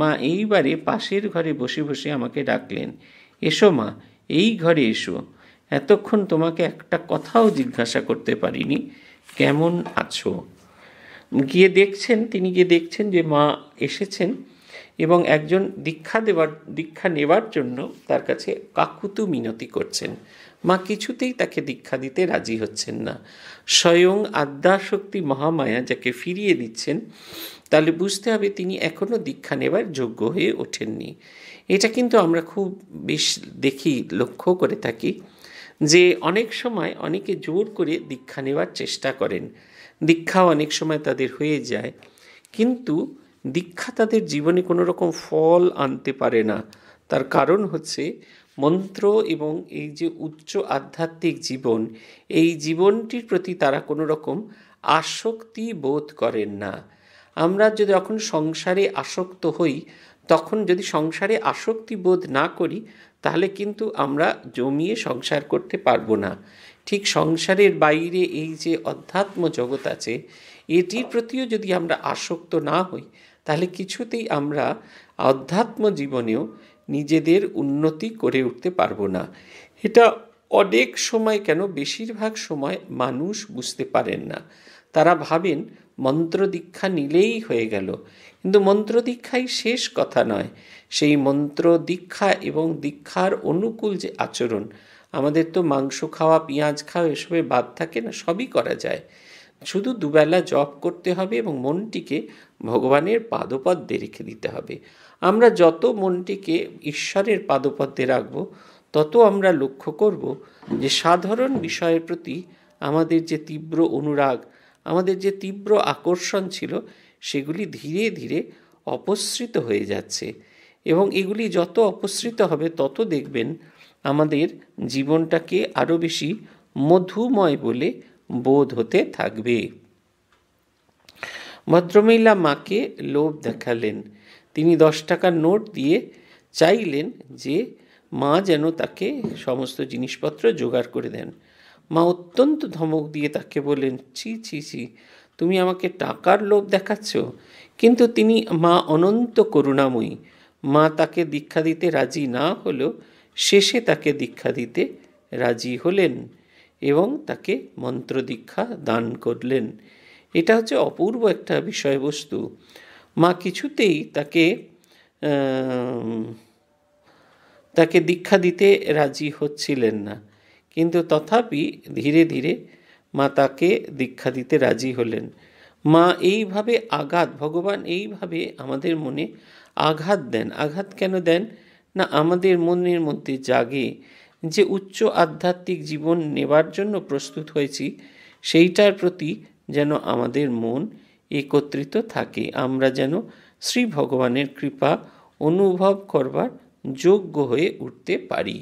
[SPEAKER 1] মা এইবারে পাশের ঘরে বসে বসে আমাকে ডাকলেন এসো মা এই ঘরে এসো এতক্ষণ তোমাকে একটা কথাও জিজ্ঞাসা করতে পারিনি কেমন আছো গিয়ে দেখছেন তিনি গিয়ে দেখছেন যে মা এসেছেন এবং একজন দীক্ষা দেওয়ার দীক্ষা নেবার জন্য তার কাছে কাকুতু মিনতি করছেন মা কিছুতেই তাকে দীক্ষা দিতে রাজি হচ্ছেন না স্বয়ং আদ্যাশক্তি মহামায়া যাকে ফিরিয়ে দিচ্ছেন তাহলে বুঝতে হবে তিনি এখনও দীক্ষা নেবার যোগ্য হয়ে ওঠেননি এটা কিন্তু আমরা খুব বেশ দেখি লক্ষ্য করে থাকি যে অনেক সময় অনেকে জোর করে দীক্ষা নেওয়ার চেষ্টা করেন দীক্ষা অনেক সময় তাদের হয়ে যায় কিন্তু দীক্ষা তাদের জীবনে কোনো রকম ফল আনতে পারে না তার কারণ হচ্ছে মন্ত্র এবং এই যে উচ্চ আধ্যাত্মিক জীবন এই জীবনটির প্রতি তারা কোনো রকম আসক্তি বোধ করেন না আমরা যদি এখন সংসারে আসক্ত হই তখন যদি সংসারে আসক্তি বোধ না করি তাহলে কিন্তু আমরা জমিয়ে সংসার করতে পারবো না ঠিক সংসারের বাইরে এই যে অধ্যাত্ম জগৎ আছে এটির প্রতিও যদি আমরা আসক্ত না হই তাহলে কিছুতেই আমরা অধ্যাত্ম জীবনেও নিজেদের উন্নতি করে উঠতে পারবো না এটা অনেক সময় কেন বেশিরভাগ সময় মানুষ বুঝতে পারেন না তারা ভাবেন মন্ত্র দীক্ষা নিলেই হয়ে গেল কিন্তু মন্ত্র দীক্ষাই শেষ কথা নয় সেই মন্ত্র দীক্ষা এবং দীক্ষার অনুকূল যে আচরণ আমাদের তো মাংস খাওয়া পেঁয়াজ খাওয়া এসবে বাদ থাকে না সবই করা যায় শুধু দুবেলা জপ করতে হবে এবং মনটিকে ভগবানের পাদপদ্মে রেখে দিতে হবে আমরা যত মনটিকে ঈশ্বরের পাদপদ্মে রাখব তত আমরা লক্ষ্য করব যে সাধারণ বিষয়ের প্রতি আমাদের যে তীব্র অনুরাগ আমাদের যে তীব্র আকর্ষণ ছিল সেগুলি ধীরে ধীরে অপসৃত হয়ে যাচ্ছে এবং এগুলি যত অপসৃত হবে তত দেখবেন আমাদের জীবনটাকে আরও বেশি মধুময় বলে বোধ হতে থাকবে ভদ্রমহিলা মাকে লোভ দেখালেন তিনি দশ টাকার নোট দিয়ে চাইলেন যে মা যেন তাকে সমস্ত জিনিসপত্র জোগাড় করে দেন মা অত্যন্ত ধমক দিয়ে তাকে বলেন ছি ছি ছি তুমি আমাকে টাকার লোভ দেখাচ্ছ কিন্তু তিনি মা অনন্ত করুণাময়ী মা তাকে দীক্ষা দিতে রাজি না হলেও শেষে তাকে দীক্ষা দিতে রাজি হলেন এবং তাকে মন্ত্র দীক্ষা দান করলেন এটা হচ্ছে অপূর্ব একটা বিষয়বস্তু মা কিছুতেই তাকে তাকে দীক্ষা দিতে রাজি হচ্ছিলেন না কিন্তু তথাপি ধীরে ধীরে মা তাকে দীক্ষা দিতে রাজি হলেন মা এইভাবে আঘাত ভগবান এইভাবে আমাদের মনে আঘাত দেন আঘাত কেন দেন না আমাদের মনের মধ্যে জাগে যে উচ্চ আধ্যাত্মিক জীবন নেবার জন্য প্রস্তুত হয়েছি সেইটার প্রতি যেন আমাদের মন একত্রিত থাকে আমরা যেন শ্রী ভগবানের কৃপা অনুভব করবার যোগ্য হয়ে উঠতে পারি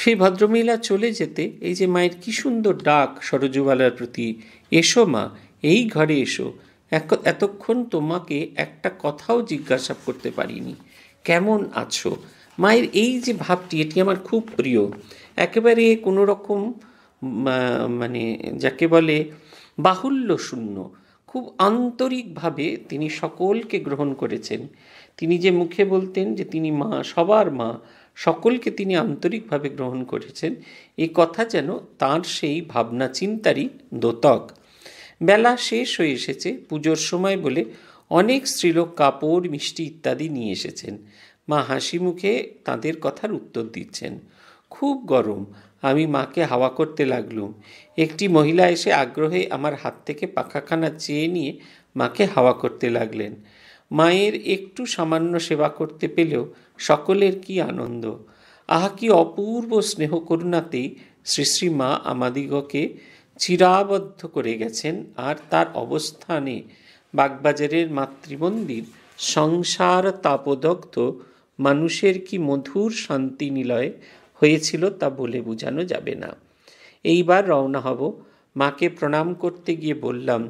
[SPEAKER 1] সেই ভদ্রমহিলা চলে যেতে এই যে মায়ের কি সুন্দর ডাক সরজুবালার প্রতি এসো মা এই ঘরে এসো এতক্ষণ তোমাকে একটা কথাও জিজ্ঞাসা করতে পারিনি কেমন আছো মায়ের এই যে ভাবটি এটি আমার খুব প্রিয় একেবারে কোনো রকম মানে যাকে বলে বাহুল্য শূন্য খুব আন্তরিকভাবে তিনি সকলকে গ্রহণ করেছেন তিনি যে মুখে বলতেন যে তিনি মা সবার মা সকলকে তিনি আন্তরিকভাবে গ্রহণ করেছেন এ কথা যেন তার সেই ভাবনা চিন্তারই দোতক বেলা শেষ হয়ে এসেছে পুজোর সময় বলে অনেক স্ত্রীলোক কাপড় মিষ্টি ইত্যাদি নিয়ে এসেছেন মা হাসি মুখে তাদের কথার উত্তর দিচ্ছেন খুব গরম আমি মাকে হাওয়া করতে লাগলুম একটি মহিলা এসে আগ্রহে আমার হাত থেকে পাখাখানা চেয়ে নিয়ে মাকে হাওয়া করতে লাগলেন মায়ের একটু সামান্য সেবা করতে পেলেও সকলের কি আনন্দ আহা কি অপূর্ব স্নেহ করুণাতেই শ্রী মা আমাদিগকে চিরাবদ্ধ করে গেছেন আর তার অবস্থানে বাগবাজারের মাতৃমন্দির সংসার তাপদগ্ধ মানুষের কি মধুর শান্তি নিলয়ে হয়েছিল তা বলে বোঝানো যাবে না এইবার রওনা হব মাকে প্রণাম করতে গিয়ে বললাম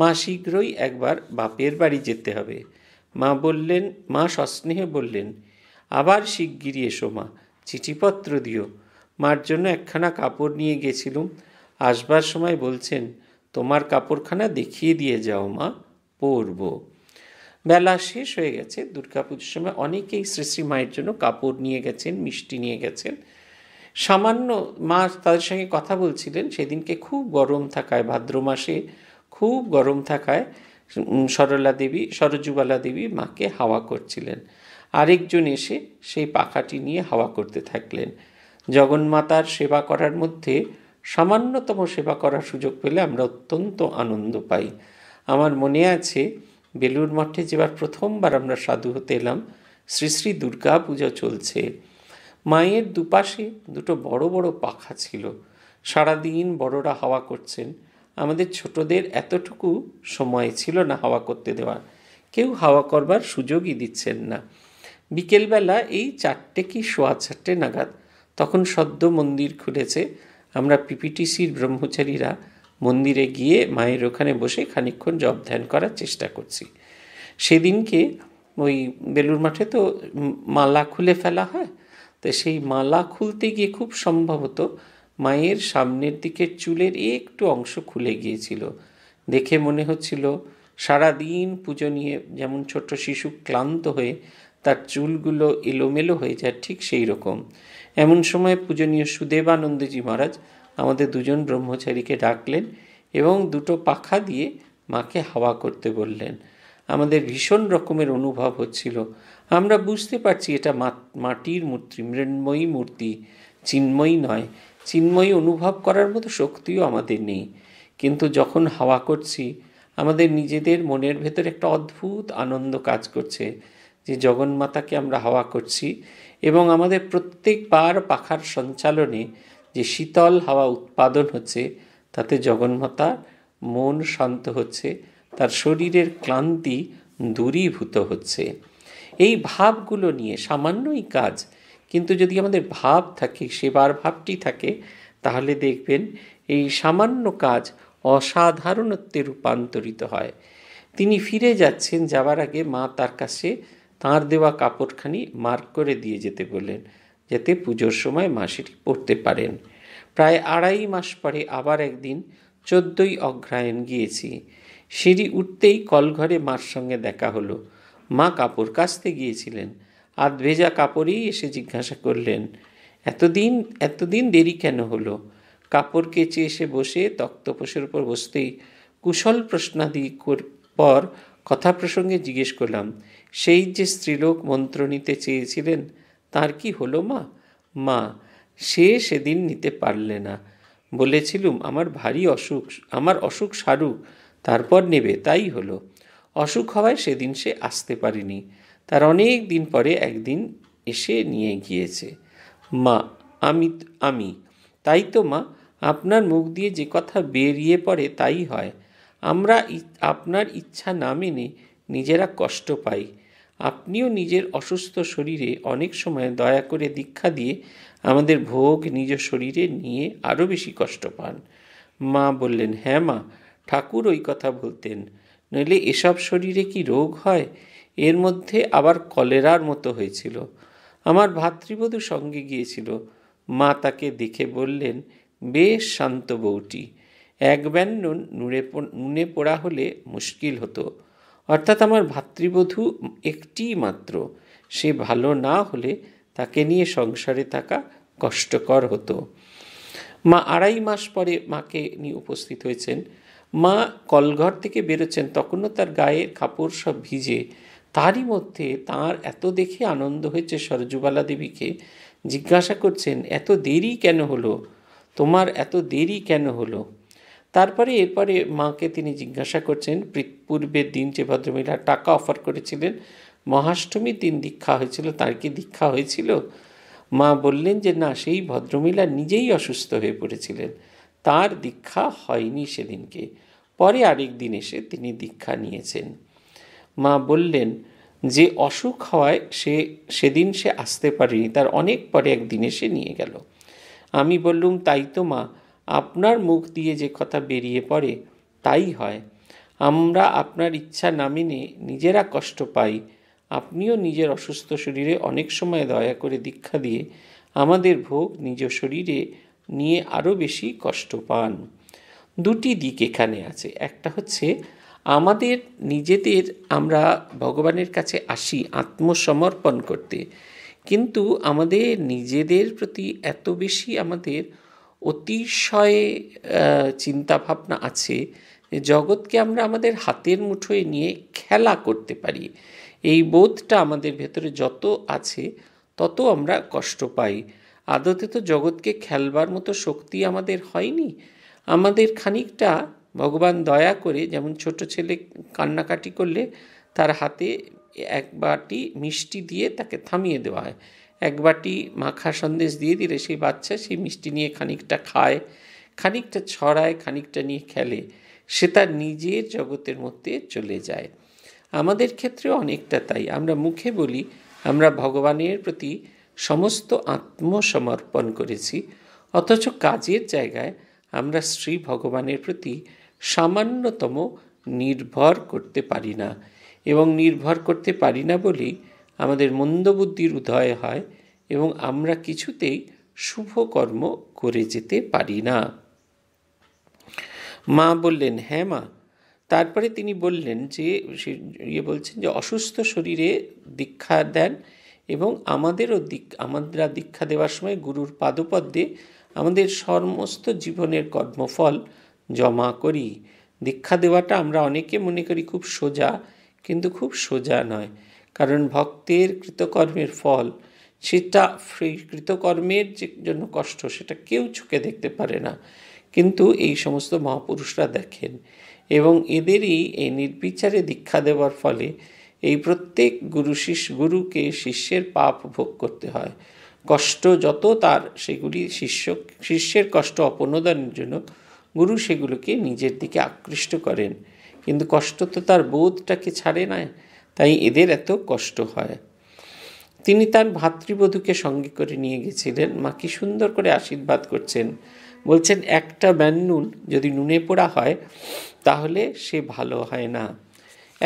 [SPEAKER 1] মা শীঘ্রই একবার বাপের বাড়ি যেতে হবে মা বললেন মা সস্নেহে বললেন আবার শিগগিরি এসো মা চিঠিপত্র দিও মার জন্য একখানা কাপড় নিয়ে গেছিলুম আসবার সময় বলছেন তোমার কাপড়খানা দেখিয়ে দিয়ে যাও মা পরবো বেলা শেষ হয়ে গেছে দুর্গাপুজোর সময় অনেকেই শ্রী মায়ের জন্য কাপড় নিয়ে গেছেন মিষ্টি নিয়ে গেছেন সামান্য মা তাদের সঙ্গে কথা বলছিলেন সেদিনকে খুব গরম থাকায় ভাদ্র মাসে খুব গরম থাকায় সরলা দেবী সরজুবালা দেবী মাকে হাওয়া করছিলেন আরেকজন এসে সেই পাখাটি নিয়ে হাওয়া করতে থাকলেন জগন্মাতার সেবা করার মধ্যে সামান্যতম সেবা করার সুযোগ পেলে আমরা অত্যন্ত আনন্দ পাই আমার মনে আছে বেলুর মঠে যেবার প্রথমবার আমরা সাধু হতে এলাম শ্রী শ্রী দুর্গা পূজা চলছে মায়ের দুপাশে দুটো বড় বড় পাখা ছিল সারাদিন বড়রা হাওয়া করছেন আমাদের ছোটদের এতটুকু সময় ছিল না হাওয়া করতে দেওয়ার কেউ হাওয়া করবার সুযোগই দিচ্ছেন না বিকেলবেলা এই চারটে কি সোয়া চারটে নাগাদ তখন সদ্য মন্দির খুলেছে আমরা পিপিটিসির ব্রহ্মচারীরা মন্দিরে গিয়ে মায়ের ওখানে বসে খানিক্ষণ জপ ধ্যান করার চেষ্টা করছি সেদিনকে ওই বেলুর মাঠে তো মালা খুলে ফেলা হয় তো সেই মালা খুলতে গিয়ে খুব সম্ভবত মায়ের সামনের দিকের চুলের একটু অংশ খুলে গিয়েছিল দেখে মনে হচ্ছিল সারাদিন পুজো নিয়ে যেমন ছোট্ট শিশু ক্লান্ত হয়ে তার চুলগুলো এলোমেলো হয়ে যায় ঠিক সেই রকম এমন সময় পূজনীয় সুদেবানন্দজি মহারাজ আমাদের দুজন ব্রহ্মচারীকে ডাকলেন এবং দুটো পাখা দিয়ে মাকে হাওয়া করতে বললেন আমাদের ভীষণ রকমের অনুভব হচ্ছিল আমরা বুঝতে পারছি এটা মাটির মূর্তি মৃন্ময়ী মূর্তি চিন্ময়ী নয় চিন্ময়ী অনুভব করার মতো শক্তিও আমাদের নেই কিন্তু যখন হাওয়া করছি আমাদের নিজেদের মনের ভেতর একটা অদ্ভুত আনন্দ কাজ করছে যে জগন্মাতাকে আমরা হাওয়া করছি এবং আমাদের প্রত্যেকবার পাখার সঞ্চালনে যে শীতল হাওয়া উৎপাদন হচ্ছে তাতে জগন্মাতা মন শান্ত হচ্ছে তার শরীরের ক্লান্তি দূরীভূত হচ্ছে এই ভাবগুলো নিয়ে সামান্যই কাজ কিন্তু যদি আমাদের ভাব থাকে সেবার ভাবটি থাকে তাহলে দেখবেন এই সামান্য কাজ অসাধারণত্বে রূপান্তরিত হয় তিনি ফিরে যাচ্ছেন যাওয়ার আগে মা তার কাছে তাঁর দেওয়া কাপড়খানি মার্ক করে দিয়ে যেতে বললেন যাতে পুজোর সময় মা পড়তে পারেন প্রায় আড়াই মাস পরে আবার একদিন চোদ্দই অগ্রায়ণ গিয়েছি সিঁড়ি উঠতেই কলঘরে মার সঙ্গে দেখা হলো মা কাপড় কাচতে গিয়েছিলেন আধ ভেজা কাপড়েই এসে জিজ্ঞাসা করলেন এতদিন এতদিন দেরি কেন হলো কাপড় কেচে এসে বসে তক্তপোষের উপর বসতেই কুশল প্রশ্নাদি পর কথা প্রসঙ্গে জিজ্ঞেস করলাম সেই যে স্ত্রীলোক মন্ত্র নিতে চেয়েছিলেন তার কি হলো মা মা সে সেদিন নিতে পারলে না বলেছিলুম আমার ভারী অসুখ আমার অসুখ সারু তারপর নেবে তাই হলো অসুখ হওয়ায় সেদিন সে আসতে পারেনি তার অনেক দিন পরে একদিন এসে নিয়ে গিয়েছে মা আমি আমি তাই তো মা আপনার মুখ দিয়ে যে কথা বেরিয়ে পড়ে তাই হয় আমরা আপনার ইচ্ছা না মেনে নিজেরা কষ্ট পাই আপনিও নিজের অসুস্থ শরীরে অনেক সময় দয়া করে দীক্ষা দিয়ে আমাদের ভোগ নিজ শরীরে নিয়ে আরও বেশি কষ্ট পান মা বললেন হ্যাঁ মা ঠাকুর ওই কথা বলতেন নইলে এসব শরীরে কি রোগ হয় এর মধ্যে আবার কলেরার মতো হয়েছিল আমার ভাতৃবধূ সঙ্গে গিয়েছিল মা তাকে দেখে বললেন বেশ শান্ত বউটি এক নুনে নুনে পোড়া হলে মুশকিল হতো অর্থাৎ আমার ভাতৃবধূ একটি মাত্র সে ভালো না হলে তাকে নিয়ে সংসারে থাকা কষ্টকর হতো মা আড়াই মাস পরে মাকে নিয়ে উপস্থিত হয়েছেন মা কলঘর থেকে বেরোচ্ছেন তখনও তার গায়ের কাপড় সব ভিজে তারই মধ্যে তার এত দেখে আনন্দ হয়েছে সরজুবালা দেবীকে জিজ্ঞাসা করছেন এত দেরি কেন হলো তোমার এত দেরি কেন হলো তারপরে এরপরে মাকে তিনি জিজ্ঞাসা করছেন পূর্বের দিন যে ভদ্রমহিলা টাকা অফার করেছিলেন মহাষ্টমীর দিন দীক্ষা হয়েছিল তার কি দীক্ষা হয়েছিল মা বললেন যে না সেই ভদ্রমহিলা নিজেই অসুস্থ হয়ে পড়েছিলেন তার দীক্ষা হয়নি সেদিনকে পরে আরেক দিন এসে তিনি দীক্ষা নিয়েছেন মা বললেন যে অসুখ হওয়ায় সে সেদিন সে আসতে পারেনি তার অনেক পরে একদিন এসে নিয়ে গেল আমি বললুম তাই তো মা আপনার মুখ দিয়ে যে কথা বেরিয়ে পড়ে তাই হয় আমরা আপনার ইচ্ছা না মেনে নিজেরা কষ্ট পাই আপনিও নিজের অসুস্থ শরীরে অনেক সময় দয়া করে দীক্ষা দিয়ে আমাদের ভোগ নিজ শরীরে নিয়ে আরও বেশি কষ্ট পান দুটি দিক এখানে আছে একটা হচ্ছে আমাদের নিজেদের আমরা ভগবানের কাছে আসি আত্মসমর্পণ করতে কিন্তু আমাদের নিজেদের প্রতি এত বেশি আমাদের অতিশয় চিন্তাভাবনা আছে জগৎকে আমরা আমাদের হাতের মুঠোয় নিয়ে খেলা করতে পারি এই বোধটা আমাদের ভেতরে যত আছে তত আমরা কষ্ট পাই আদতে তো জগৎকে খেলবার মতো শক্তি আমাদের হয়নি আমাদের খানিকটা ভগবান দয়া করে যেমন ছোট ছেলে কান্নাকাটি করলে তার হাতে এক বাটি মিষ্টি দিয়ে তাকে থামিয়ে দেওয়া হয় এক বাটি মাখা সন্দেশ দিয়ে দিলে সেই বাচ্চা সেই মিষ্টি নিয়ে খানিকটা খায় খানিকটা ছড়ায় খানিকটা নিয়ে খেলে সে তার নিজের জগতের মধ্যে চলে যায় আমাদের ক্ষেত্রে অনেকটা তাই আমরা মুখে বলি আমরা ভগবানের প্রতি সমস্ত আত্মসমর্পণ করেছি অথচ কাজের জায়গায় আমরা শ্রী ভগবানের প্রতি সামান্যতম নির্ভর করতে পারি না এবং নির্ভর করতে পারি না বলেই আমাদের মন্দবুদ্ধির উদয় হয় এবং আমরা কিছুতেই শুভ কর্ম করে যেতে পারি না মা বললেন হ্যাঁ মা তারপরে তিনি বললেন যে ইয়ে বলছেন যে অসুস্থ শরীরে দীক্ষা দেন এবং আমাদেরও দিক আমরা দীক্ষা দেওয়ার সময় গুরুর পাদপদ্মে আমাদের সমস্ত জীবনের কর্মফল জমা করি দীক্ষা দেওয়াটা আমরা অনেকে মনে করি খুব সোজা কিন্তু খুব সোজা নয় কারণ ভক্তের কৃতকর্মের ফল সেটা সেই কৃতকর্মের যে জন্য কষ্ট সেটা কেউ চোখে দেখতে পারে না কিন্তু এই সমস্ত মহাপুরুষরা দেখেন এবং এদেরই এই নির্বিচারে দীক্ষা দেওয়ার ফলে এই প্রত্যেক গুরু শিষ্য গুরুকে শিষ্যের পাপ ভোগ করতে হয় কষ্ট যত তার সেগুলি শিষ্য শিষ্যের কষ্ট অপনোদানের জন্য গুরু সেগুলোকে নিজের দিকে আকৃষ্ট করেন কিন্তু কষ্ট তো তার বোধটাকে ছাড়ে নয় তাই এদের এত কষ্ট হয় তিনি তার ভাতৃবধূকে সঙ্গে করে নিয়ে গেছিলেন মা কি সুন্দর করে আশীর্বাদ করছেন বলছেন একটা ব্যান্নুল যদি নুনে পোড়া হয় তাহলে সে ভালো হয় না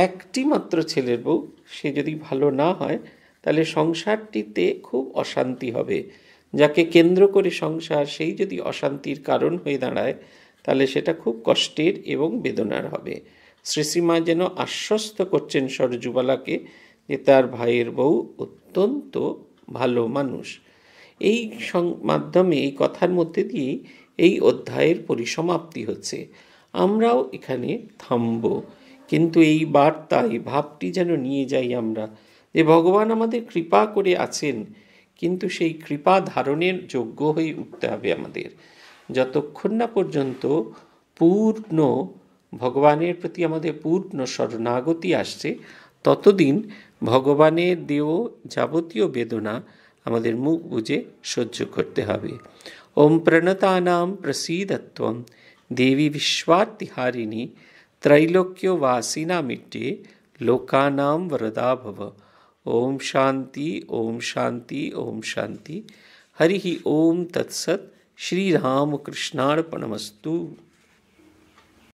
[SPEAKER 1] একটি মাত্র ছেলের বউ সে যদি ভালো না হয় তাহলে সংসারটিতে খুব অশান্তি হবে যাকে কেন্দ্র করে সংসার সেই যদি অশান্তির কারণ হয়ে দাঁড়ায় তাহলে সেটা খুব কষ্টের এবং বেদনার হবে শ্রীসীমা যেন আশ্বস্ত করছেন সরজুবালাকে যে তার ভাইয়ের বউ অত্যন্ত ভালো মানুষ এই মাধ্যমে এই কথার মধ্যে দিয়েই এই অধ্যায়ের পরিসমাপ্তি হচ্ছে আমরাও এখানে থামব কিন্তু এই বার্তা এই ভাবটি যেন নিয়ে যাই আমরা যে ভগবান আমাদের কৃপা করে আছেন কিন্তু সেই কৃপা ধারণের যোগ্য হয়ে উঠতে হবে আমাদের যতক্ষণ না পর্যন্ত পূর্ণ ভগবানের প্রতিমতে পূর্ণ শরণাগতি আসছে ততদিন ভগবানের দেও যাবতীয় বেদনা আমাদের মুখ বুঝে সহ্য করতে হবে ওম প্রণতা নাম প্রসীদত্বম দেবী বিশ্বার্থিহারিণী ত্রৈলোক্যবাসীনা মিটে লোকানাম বরদা ভব ওম শান্তি ওম শান্তি ওম শান্তি হরিহি ওম তৎসত শ্রী রামকৃষ্ণার্পণমস্তু